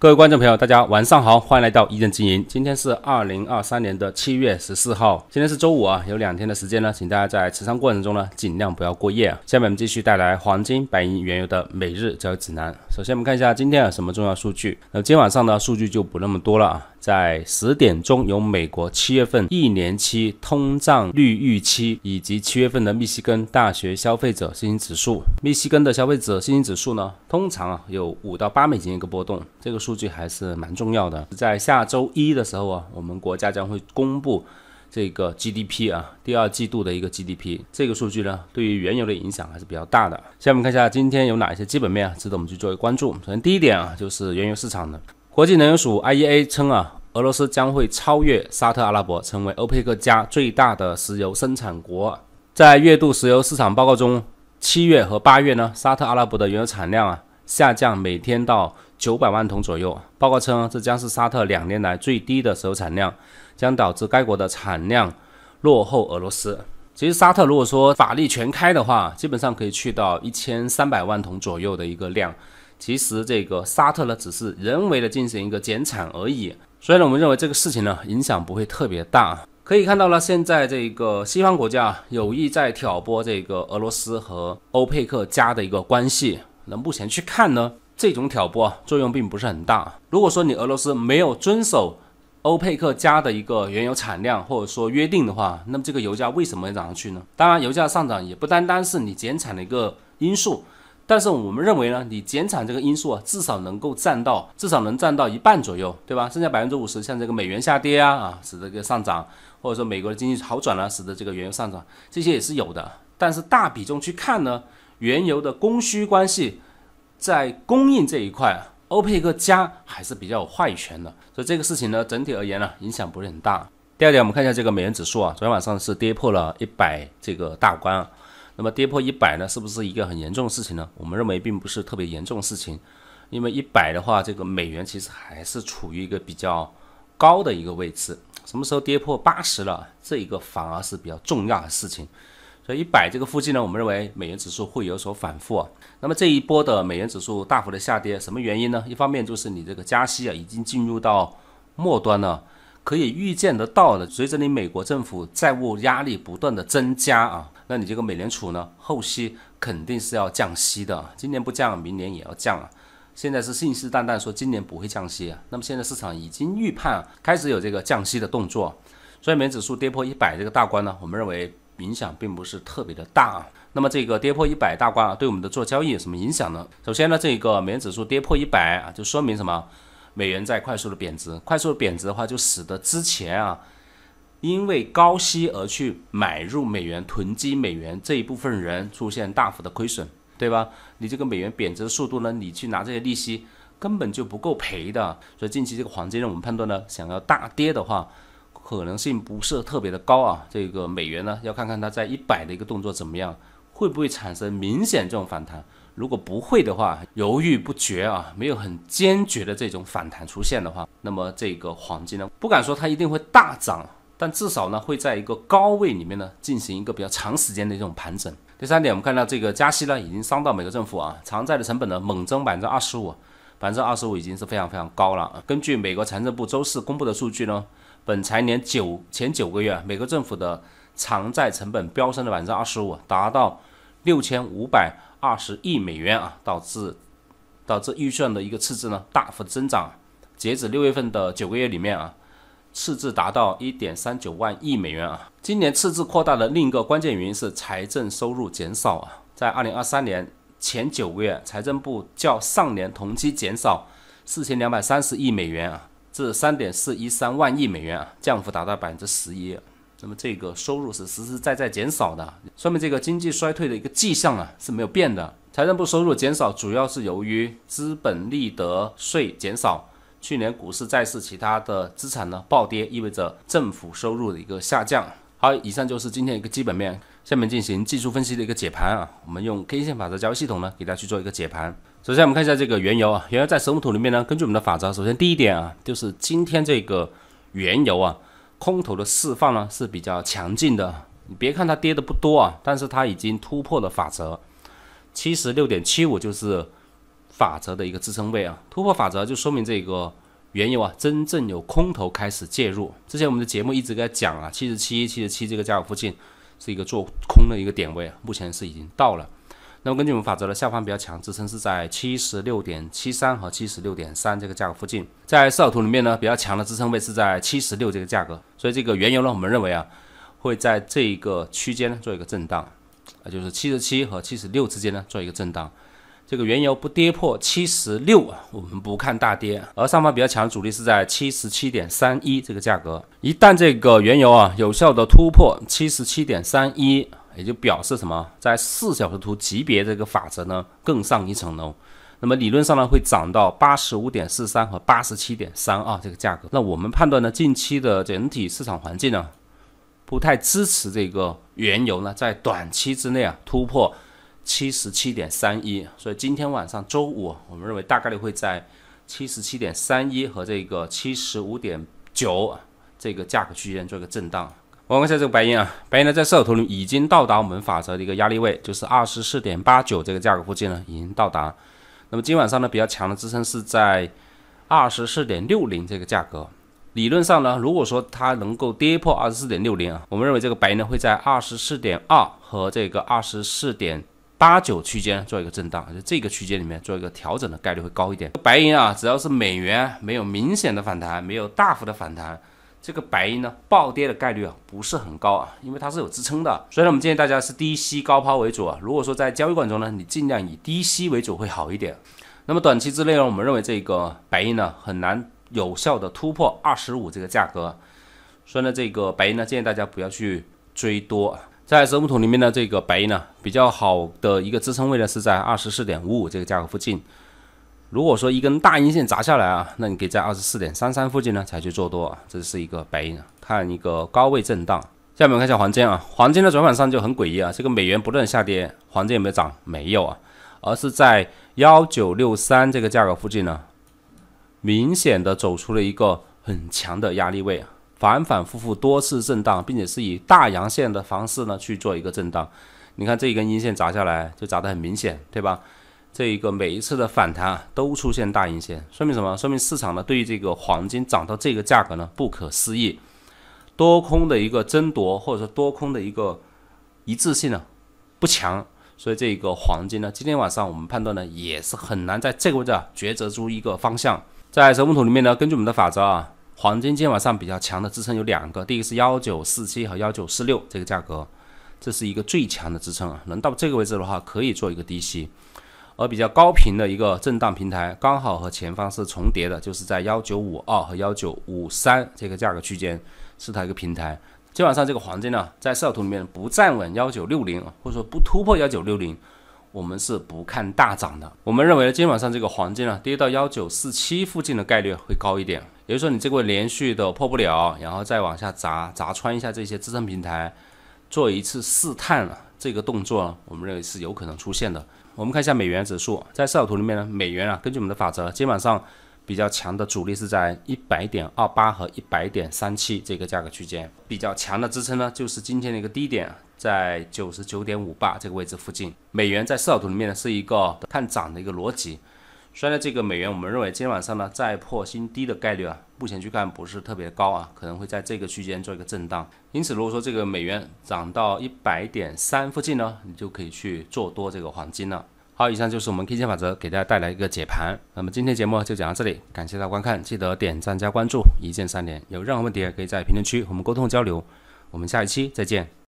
各位观众朋友，大家晚上好，欢迎来到一剑经营。今天是二零二三年的七月十四号，今天是周五啊，有两天的时间呢，请大家在持仓过程中呢，尽量不要过夜。下面我们继续带来黄金、白银、原油的每日交易指南。首先，我们看一下今天有什么重要数据。那今天晚上呢，数据就不那么多了啊。在十点钟有美国七月份一年期通胀率预期，以及七月份的密西根大学消费者信心指数。密西根的消费者信心指数呢，通常啊有五到八美金一个波动，这个数据还是蛮重要的。在下周一的时候啊，我们国家将会公布这个 GDP 啊第二季度的一个 GDP，这个数据呢对于原油的影响还是比较大的。下面看一下今天有哪一些基本面值得我们去作为关注。首先第一点啊，就是原油市场的。国际能源署 IEA 称啊，俄罗斯将会超越沙特阿拉伯，成为欧佩克加最大的石油生产国。在月度石油市场报告中，七月和八月呢，沙特阿拉伯的原油产量啊下降每天到九百万桶左右。报告称，这将是沙特两年来最低的石油产量，将导致该国的产量落后俄罗斯。其实，沙特如果说法力全开的话，基本上可以去到一千三百万桶左右的一个量。其实这个沙特呢，只是人为的进行一个减产而已，所以呢，我们认为这个事情呢，影响不会特别大。可以看到呢，现在这个西方国家啊，有意在挑拨这个俄罗斯和欧佩克加的一个关系。那目前去看呢，这种挑拨作用并不是很大。如果说你俄罗斯没有遵守欧佩克加的一个原油产量或者说约定的话，那么这个油价为什么涨上去呢？当然，油价上涨也不单单是你减产的一个因素。但是我们认为呢，你减产这个因素啊，至少能够占到，至少能占到一半左右，对吧？剩下百分之五十，像这个美元下跌啊，啊，使得这个上涨，或者说美国的经济好转了，使得这个原油上涨，这些也是有的。但是大比重去看呢，原油的供需关系，在供应这一块欧佩克加还是比较有话语权的。所以这个事情呢，整体而言呢，影响不是很大。第二点，我们看一下这个美元指数啊，昨天晚上是跌破了一百这个大关。那么跌破一百呢，是不是一个很严重的事情呢？我们认为并不是特别严重的事情，因为一百的话，这个美元其实还是处于一个比较高的一个位置。什么时候跌破八十了，这一个反而是比较重要的事情。所以一百这个附近呢，我们认为美元指数会有所反复。啊。那么这一波的美元指数大幅的下跌，什么原因呢？一方面就是你这个加息啊，已经进入到末端了。可以预见得到的，随着你美国政府债务压力不断的增加啊，那你这个美联储呢，后期肯定是要降息的。今年不降，明年也要降啊。现在是信誓旦旦说今年不会降息，啊。那么现在市场已经预判开始有这个降息的动作，所以美指数跌破一百这个大关呢，我们认为影响并不是特别的大。啊。那么这个跌破一百大关对我们的做交易有什么影响呢？首先呢，这个美元指数跌破一百啊，就说明什么？美元在快速的贬值，快速的贬值的话，就使得之前啊，因为高息而去买入美元、囤积美元这一部分人出现大幅的亏损，对吧？你这个美元贬值的速度呢，你去拿这些利息根本就不够赔的。所以近期这个黄金呢，我们判断呢，想要大跌的话，可能性不是特别的高啊。这个美元呢，要看看它在一百的一个动作怎么样，会不会产生明显这种反弹。如果不会的话，犹豫不决啊，没有很坚决的这种反弹出现的话，那么这个黄金呢，不敢说它一定会大涨，但至少呢，会在一个高位里面呢，进行一个比较长时间的一种盘整。第三点，我们看到这个加息呢，已经伤到美国政府啊，偿债的成本呢猛增百分之二十五，百分之二十五已经是非常非常高了。根据美国财政部周四公布的数据呢，本财年九前九个月，美国政府的偿债成本飙升了百分之二十五，达到。六千五百二十亿美元啊，导致导致预算的一个赤字呢大幅增长。截止六月份的九个月里面啊，赤字达到一点三九万亿美元啊。今年赤字扩大的另一个关键原因是财政收入减少啊。在二零二三年前九个月，财政部较上年同期减少四千两百三十亿美元啊，这三点四一三万亿美元啊，降幅达到百分之十一。那么这个收入是实实在在减少的，说明这个经济衰退的一个迹象啊是没有变的。财政部收入减少主要是由于资本利得税减少，去年股市债市其他的资产呢暴跌，意味着政府收入的一个下降。好，以上就是今天一个基本面，下面进行技术分析的一个解盘啊，我们用 K 线法则交易系统呢给大家去做一个解盘。首先我们看一下这个原油啊，原油在神木图里面呢，根据我们的法则，首先第一点啊，就是今天这个原油啊。空头的释放呢是比较强劲的，你别看它跌的不多啊，但是它已经突破了法则，七十六点七五就是法则的一个支撑位啊，突破法则就说明这个原油啊真正有空头开始介入。之前我们的节目一直在讲啊，七十七、七十七这个价格附近是一个做空的一个点位目前是已经到了。那么根据我们法则呢，下方比较强支撑是在七十六点七三和七十六点三这个价格附近，在日线图里面呢，比较强的支撑位是在七十六这个价格，所以这个原油呢，我们认为啊，会在这个区间做一个震荡，啊就是七十七和七十六之间呢做一个震荡，这个原油不跌破七十六啊，我们不看大跌，而上方比较强阻力是在七十七点三一这个价格，一旦这个原油啊有效的突破七十七点三一。也就表示什么，在四小时图级别这个法则呢更上一层楼。那么理论上呢会涨到八十五点四三和八十七点三二这个价格。那我们判断呢近期的整体市场环境呢不太支持这个原油呢在短期之内啊突破七十七点三一。所以今天晚上周五，我们认为大概率会在七十七点三一和这个七十五点九这个价格区间做一个震荡。我们看一下这个白银啊，白银呢在色图里已经到达我们法则的一个压力位，就是二十四点八九这个价格附近呢已经到达。那么今晚上呢比较强的支撑是在二十四点六零这个价格。理论上呢，如果说它能够跌破二十四点六零啊，我们认为这个白银呢会在二十四点二和这个二十四点八九区间做一个震荡，就这个区间里面做一个调整的概率会高一点。白银啊，只要是美元没有明显的反弹，没有大幅的反弹。这个白银呢，暴跌的概率啊不是很高啊，因为它是有支撑的。所以呢，我们建议大家是低吸高抛为主啊。如果说在交易管中呢，你尽量以低吸为主会好一点。那么短期之内呢，我们认为这个白银呢很难有效的突破二十五这个价格。所以呢，这个白银呢建议大家不要去追多。在生物桶里面的这个白银呢，比较好的一个支撑位呢是在二十四点五五这个价格附近。如果说一根大阴线砸下来啊，那你可以在二十四点三三附近呢才去做多啊，这是一个白银，看一个高位震荡。下面我们看一下黄金啊，黄金的转板上就很诡异啊，这个美元不断下跌，黄金有没有涨？没有啊，而是在幺九六三这个价格附近呢，明显的走出了一个很强的压力位，啊，反反复复多次震荡，并且是以大阳线的方式呢去做一个震荡。你看这一根阴线砸下来，就砸得很明显，对吧？这一个每一次的反弹啊，都出现大阴线，说明什么？说明市场呢对于这个黄金涨到这个价格呢不可思议，多空的一个争夺或者说多空的一个一致性呢不强，所以这个黄金呢今天晚上我们判断呢也是很难在这个位置啊抉择出一个方向。在神木图里面呢，根据我们的法则啊，黄金今天晚上比较强的支撑有两个，第一个是幺九四七和幺九四六这个价格，这是一个最强的支撑啊，能到这个位置的话可以做一个低吸。而比较高频的一个震荡平台，刚好和前方是重叠的，就是在幺九五二和幺九五三这个价格区间是它一个平台。今晚上这个黄金呢，在日线图里面不站稳幺九六零，或者说不突破幺九六零，我们是不看大涨的。我们认为今晚上这个黄金呢，跌到幺九四七附近的概率会高一点。也就是说，你这个连续的破不了，然后再往下砸，砸穿一下这些支撑平台，做一次试探啊，这个动作我们认为是有可能出现的。我们看一下美元指数，在示好图里面呢，美元啊，根据我们的法则，基本上比较强的阻力是在一百点二八和一百点三七这个价格区间，比较强的支撑呢，就是今天的一个低点，在九十九点五八这个位置附近。美元在示好图里面呢，是一个看涨的一个逻辑。虽然这个美元，我们认为今天晚上呢再破新低的概率啊，目前去看不是特别高啊，可能会在这个区间做一个震荡。因此，如果说这个美元涨到一百点三附近呢，你就可以去做多这个黄金了。好，以上就是我们 K 线法则给大家带来一个解盘。那么今天节目就讲到这里，感谢大家观看，记得点赞加关注，一键三连。有任何问题可以在评论区和我们沟通交流。我们下一期再见。